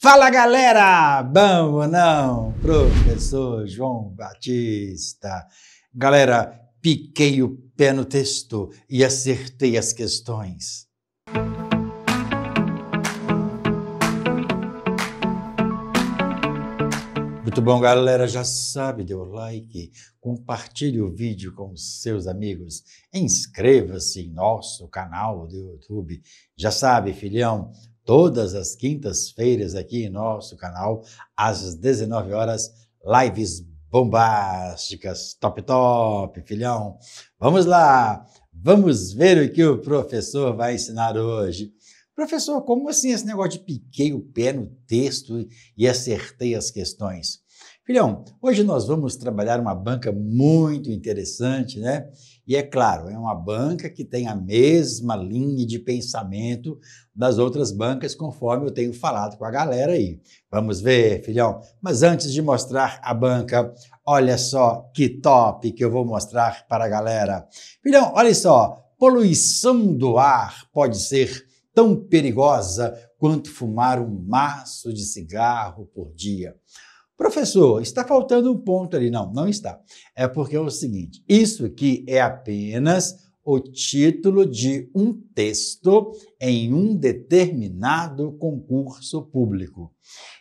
Fala galera! Vamos não? Professor João Batista. Galera, piquei o pé no texto e acertei as questões. Muito bom, galera. Já sabe, dê o like, compartilhe o vídeo com seus amigos, inscreva-se em nosso canal do YouTube. Já sabe, filhão, todas as quintas-feiras aqui em nosso canal, às 19 horas, lives bombásticas, top top, filhão. Vamos lá, vamos ver o que o professor vai ensinar hoje. Professor, como assim esse negócio de piquei o pé no texto e acertei as questões? Filhão, hoje nós vamos trabalhar uma banca muito interessante, né? E é claro, é uma banca que tem a mesma linha de pensamento das outras bancas, conforme eu tenho falado com a galera aí. Vamos ver, filhão. Mas antes de mostrar a banca, olha só que top que eu vou mostrar para a galera. Filhão, olha só, poluição do ar pode ser tão perigosa quanto fumar um maço de cigarro por dia. Professor, está faltando um ponto ali. Não, não está. É porque é o seguinte: isso aqui é apenas o título de um texto em um determinado concurso público.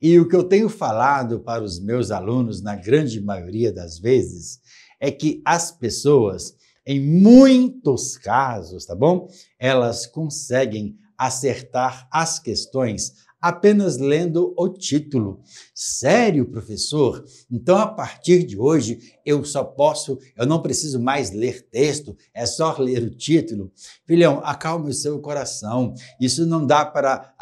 E o que eu tenho falado para os meus alunos, na grande maioria das vezes, é que as pessoas, em muitos casos, tá bom? Elas conseguem acertar as questões apenas lendo o título. Sério, professor? Então a partir de hoje eu só posso, eu não preciso mais ler texto, é só ler o título. Filhão, acalme o seu coração. Isso não dá para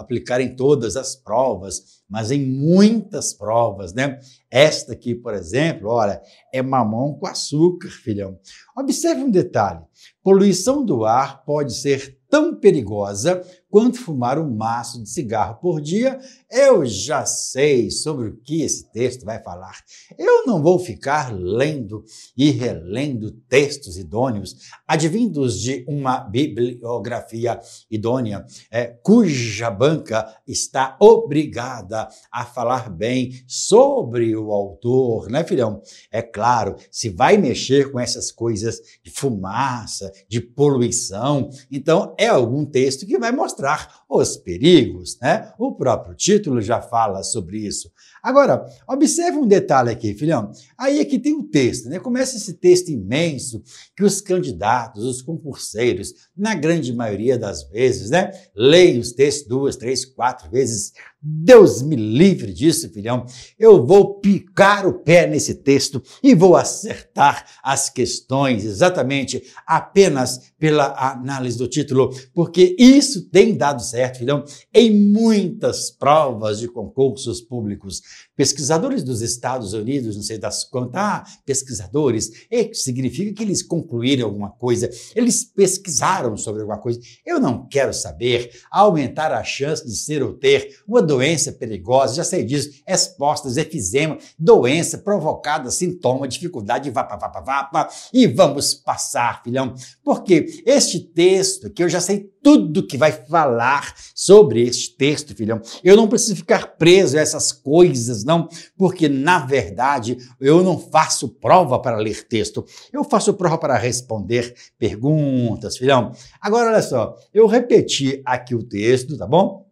aplicar em todas as provas mas em muitas provas, né? Esta aqui, por exemplo, olha, é mamão com açúcar, filhão. Observe um detalhe: poluição do ar pode ser tão perigosa quanto fumar um maço de cigarro por dia. Eu já sei sobre o que esse texto vai falar. Eu não vou ficar lendo e relendo textos idôneos, advindos de uma bibliografia idônea, é, cuja banca está obrigada a falar bem sobre o autor, né, filhão? É claro, se vai mexer com essas coisas de fumaça, de poluição, então é algum texto que vai mostrar os perigos, né? O próprio título já fala sobre isso. Agora, observe um detalhe aqui, filhão. Aí é que tem o um texto, né? Começa esse texto imenso que os candidatos, os concurseiros, na grande maioria das vezes, né? Leem os textos duas, três, quatro vezes. Deus me livre disso, filhão. Eu vou picar o pé nesse texto e vou acertar as questões exatamente apenas pela análise do título, porque isso tem dado certo certo, filhão, em muitas provas de concursos públicos. Pesquisadores dos Estados Unidos, não sei das quantas, ah, pesquisadores, significa que eles concluíram alguma coisa, eles pesquisaram sobre alguma coisa. Eu não quero saber aumentar a chance de ser ou ter uma doença perigosa, já sei disso, expostas, efizema, doença provocada, sintoma, dificuldade, vá, vá, vá, vá, vá, e vamos passar, filhão, porque este texto que eu já sei tudo que vai falar sobre este texto, filhão. Eu não preciso ficar preso a essas coisas, não, porque na verdade eu não faço prova para ler texto. Eu faço prova para responder perguntas, filhão. Agora, olha só, eu repeti aqui o texto, tá bom?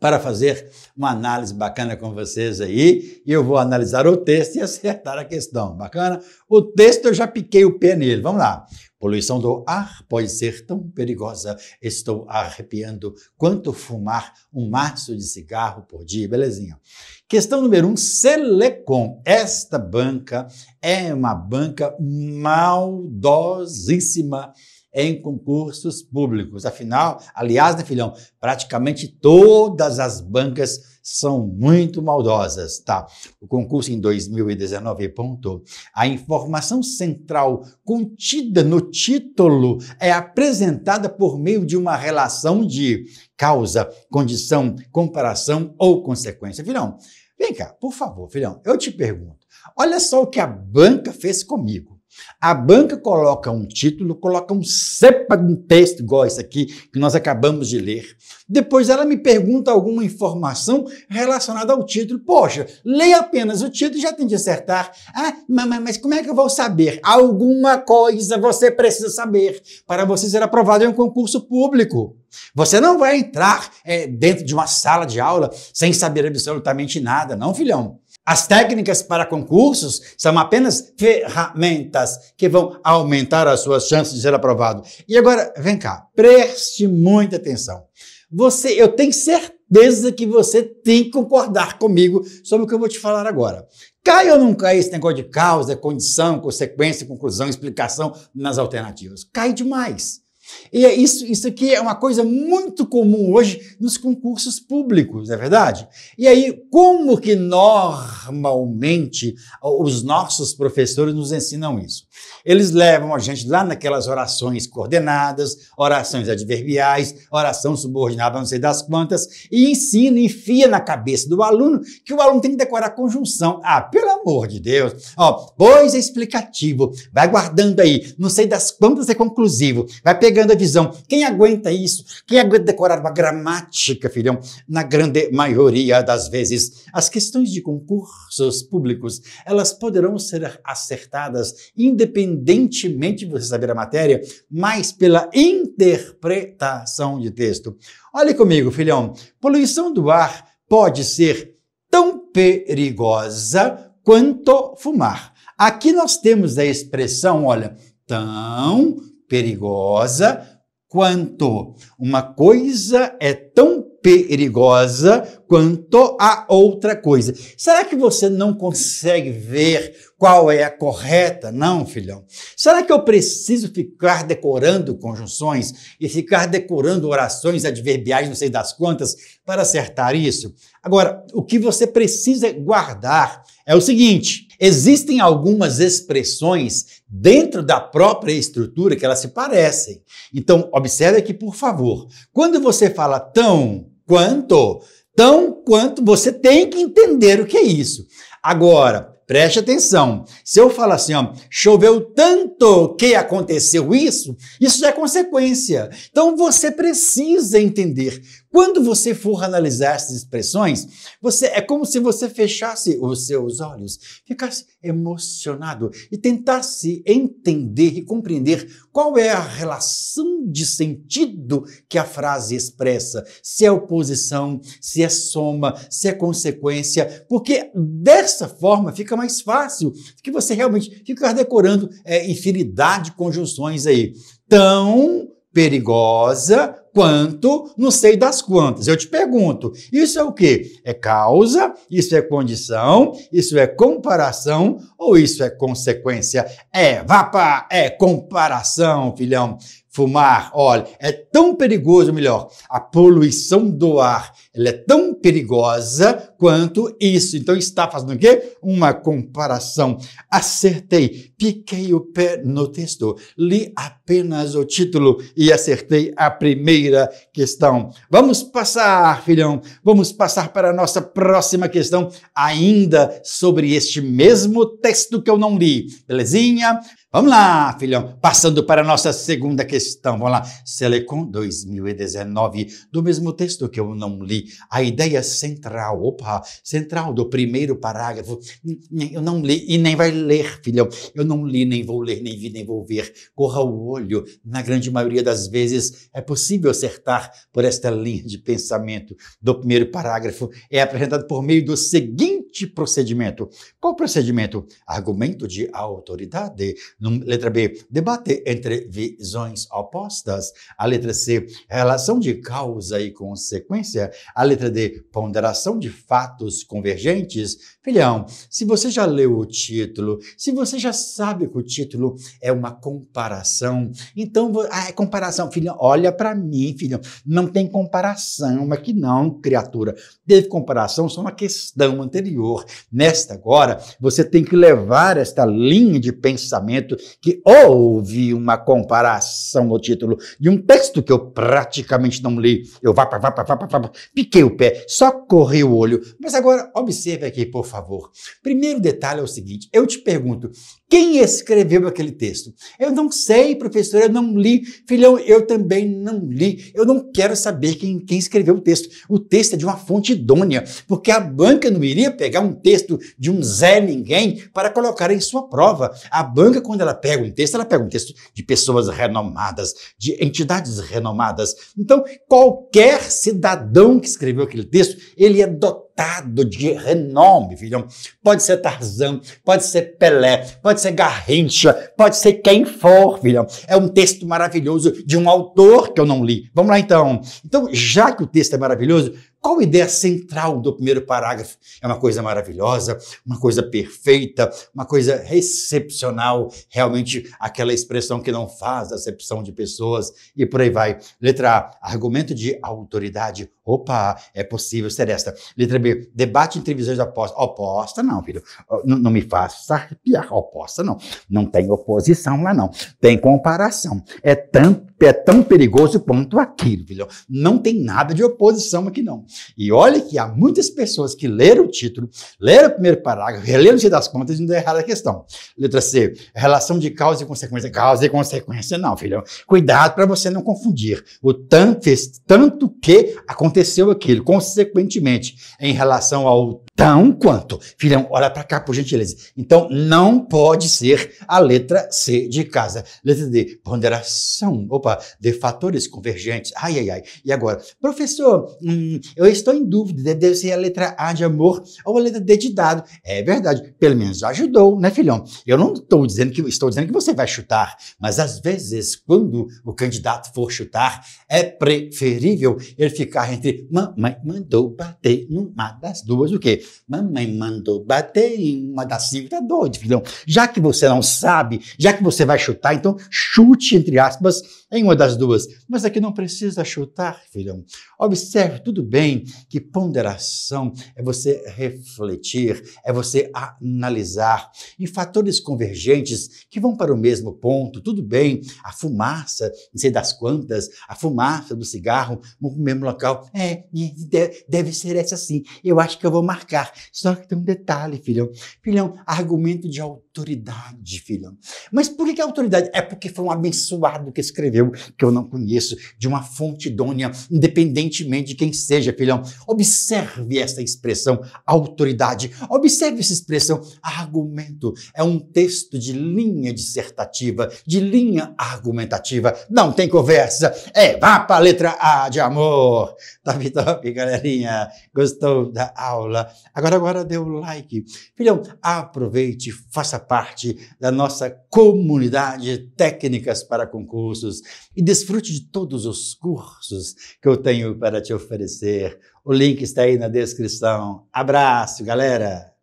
para fazer uma análise bacana com vocês aí. E eu vou analisar o texto e acertar a questão. Bacana? O texto eu já piquei o pé nele. Vamos lá. Poluição do ar pode ser tão perigosa. Estou arrepiando quanto fumar um maço de cigarro por dia. Belezinha. Questão número 1, um, Selecom. Esta banca é uma banca maldosíssima em concursos públicos. Afinal, aliás, né, filhão, praticamente todas as bancas são muito maldosas, tá? O concurso em 2019 apontou: a informação central contida no título é apresentada por meio de uma relação de causa, condição, comparação ou consequência. Filhão, vem cá, por favor, filhão, eu te pergunto. Olha só o que a banca fez comigo. A banca coloca um título, coloca um cepa de um texto, igual esse aqui, que nós acabamos de ler. Depois ela me pergunta alguma informação relacionada ao título. Poxa, leia apenas o título e já tem de acertar. Ah, mas, mas como é que eu vou saber? Alguma coisa você precisa saber para você ser aprovado em um concurso público. Você não vai entrar é, dentro de uma sala de aula sem saber absolutamente nada, não, filhão. As técnicas para concursos são apenas ferramentas que vão aumentar as suas chances de ser aprovado. E agora, vem cá, preste muita atenção. Você, eu tenho certeza que você tem que concordar comigo sobre o que eu vou te falar agora. Cai ou não cai esse negócio de causa, condição, consequência, conclusão, explicação nas alternativas? Cai demais. E é isso, isso aqui é uma coisa muito comum hoje nos concursos públicos, não é verdade? E aí, como que normalmente os nossos professores nos ensinam isso? Eles levam a gente lá naquelas orações coordenadas, orações adverbiais, oração subordinada, não sei das quantas, e ensina, enfia na cabeça do aluno que o aluno tem que decorar a conjunção. Ah, pelo amor de Deus! Ó, pois é explicativo, vai guardando aí, não sei das quantas é conclusivo, vai pegar chegando visão. Quem aguenta isso? Quem aguenta decorar uma gramática, filhão? Na grande maioria das vezes, as questões de concursos públicos, elas poderão ser acertadas independentemente de você saber a matéria, mas pela interpretação de texto. Olhe comigo, filhão. Poluição do ar pode ser tão perigosa quanto fumar. Aqui nós temos a expressão, olha, tão perigosa quanto uma coisa é tão perigosa quanto a outra coisa. Será que você não consegue ver qual é a correta, não, filhão? Será que eu preciso ficar decorando conjunções e ficar decorando orações adverbiais, não sei das quantas, para acertar isso? Agora, o que você precisa guardar é o seguinte: Existem algumas expressões dentro da própria estrutura que elas se parecem. Então, observe aqui, por favor. Quando você fala tão quanto, tão quanto, você tem que entender o que é isso. Agora, preste atenção. Se eu falar assim, ó, choveu tanto que aconteceu isso, isso é consequência. Então você precisa entender quando você for analisar essas expressões, você é como se você fechasse os seus olhos, ficasse emocionado e tentasse entender e compreender qual é a relação de sentido que a frase expressa, se é oposição, se é soma, se é consequência, porque dessa forma fica mais fácil que você realmente ficar decorando é, infinidade de conjunções aí. Tão perigosa quanto não sei das quantas. Eu te pergunto, isso é o quê? É causa? Isso é condição? Isso é comparação? Ou isso é consequência? É vapa, é comparação, filhão. Fumar, olha, é tão perigoso, melhor, a poluição do ar, ela é tão perigosa quanto isso. Então está fazendo o quê? Uma comparação. Acertei, piquei o pé no texto, li apenas o título e acertei a primeira questão. Vamos passar, filhão, vamos passar para a nossa próxima questão, ainda sobre este mesmo texto que eu não li. Belezinha? Vamos lá, filhão, passando para a nossa segunda questão. Vamos lá. Selecon 2019, do mesmo texto que eu não li, a ideia central, opa, central do primeiro parágrafo. Eu não li e nem vai ler, filhão. Eu não li, nem vou ler, nem vi, nem vou ver. Corra o olho. Na grande maioria das vezes é possível acertar por esta linha de pensamento do primeiro parágrafo. É apresentado por meio do seguinte procedimento. Qual procedimento? Argumento de autoridade. Letra B, debate entre visões opostas. A letra C, relação de causa e consequência. A letra D, ponderação de fatos convergentes. Filhão, se você já leu o título, se você já sabe que o título é uma comparação, então, ah, é comparação, filhão, olha para mim, filhão, não tem comparação que não, criatura. Teve comparação só uma questão anterior. Nesta agora, você tem que levar esta linha de pensamento que houve uma comparação no título de um texto que eu praticamente não li. Eu vá para vá para vá para piquei o pé, só corri o olho. Mas agora observe aqui, por favor. Primeiro detalhe é o seguinte, eu te pergunto, quem escreveu aquele texto? Eu não sei, professor, eu não li. Filhão, eu também não li. Eu não quero saber quem, quem escreveu o texto. O texto é de uma fonte idônea, porque a banca não iria pegar pegar um texto de um Zé Ninguém para colocar em sua prova. A banca, quando ela pega um texto, ela pega um texto de pessoas renomadas, de entidades renomadas. Então, qualquer cidadão que escreveu aquele texto, ele é dotado dotado de renome, filhão. Pode ser Tarzan, pode ser Pelé, pode ser Garrincha, pode ser quem for, filhão. É um texto maravilhoso de um autor que eu não li. Vamos lá então. Então, já que o texto é maravilhoso, qual a ideia central do primeiro parágrafo? É uma coisa maravilhosa, uma coisa perfeita, uma coisa recepcional, realmente aquela expressão que não faz acepção de pessoas e por aí vai. Letra A, argumento de autoridade Opa, é possível ser esta. Letra B, debate entre visões opostas. Oposta não, filho. Não, não me faça arrepiar. Oposta não. Não tem oposição lá não. Tem comparação. É tanto é tão perigoso quanto aquilo, filho. Não tem nada de oposição aqui, não. E olha que há muitas pessoas que leram o título, leram o primeiro parágrafo, releram se das contas e não erraram a questão. Letra C, relação de causa e consequência. Causa e consequência, não, filho. Cuidado para você não confundir. O fez tanto que aconteceu aquilo, consequentemente, em relação ao tão quanto. Filhão, olha para cá, por gentileza. Então, não pode ser a letra C de casa. Letra D, ponderação, opa, de fatores convergentes. Ai, ai, ai. E agora? Professor, hum, eu estou em dúvida, deve ser a letra A de amor ou a letra D de dado. É verdade, pelo menos ajudou, né, filhão? Eu não estou dizendo que estou dizendo que você vai chutar, mas às vezes, quando o candidato for chutar, é preferível ele ficar entre mamãe mandou bater numa das duas, o quê? Mamãe mandou bater em uma das cinco, tá doido, filhão. Já que você não sabe, já que você vai chutar, então chute, entre aspas, em uma das duas. Mas aqui não precisa chutar, filhão. Observe tudo bem que ponderação é você refletir, é você analisar em fatores convergentes que vão para o mesmo ponto. Tudo bem, a fumaça, não sei das quantas, a fumaça do cigarro no mesmo local. É, deve ser essa sim. Eu acho que eu vou marcar criticar. Só que tem um detalhe, filhão. Filhão, argumento de autoridade, filhão. Mas por que, que autoridade? É porque foi um abençoado que escreveu, que eu não conheço, de uma fonte idônea, independentemente de quem seja, filhão. Observe essa expressão, autoridade. Observe essa expressão, argumento. É um texto de linha dissertativa, de linha argumentativa. Não tem conversa. É, vá para a letra A de amor. Top, top, galerinha. Gostou da aula? Agora, agora dê o um like. Filhão, aproveite, faça parte da nossa comunidade Técnicas para Concursos e desfrute de todos os cursos que eu tenho para te oferecer. O link está aí na descrição. Abraço, galera!